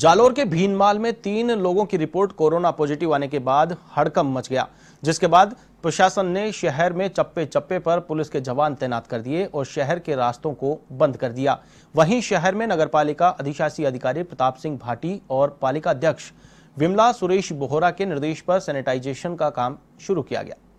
जालोर के भीनमाल में तीन लोगों की रिपोर्ट कोरोना पॉजिटिव आने के बाद हड़कम मच गया जिसके बाद प्रशासन ने शहर में चप्पे चप्पे पर पुलिस के जवान तैनात कर दिए और शहर के रास्तों को बंद कर दिया वहीं शहर में नगरपालिका अधिशासी अधिकारी प्रताप सिंह भाटी और पालिका अध्यक्ष विमला सुरेश बोहरा के निर्देश पर सैनिटाइजेशन का काम शुरू किया गया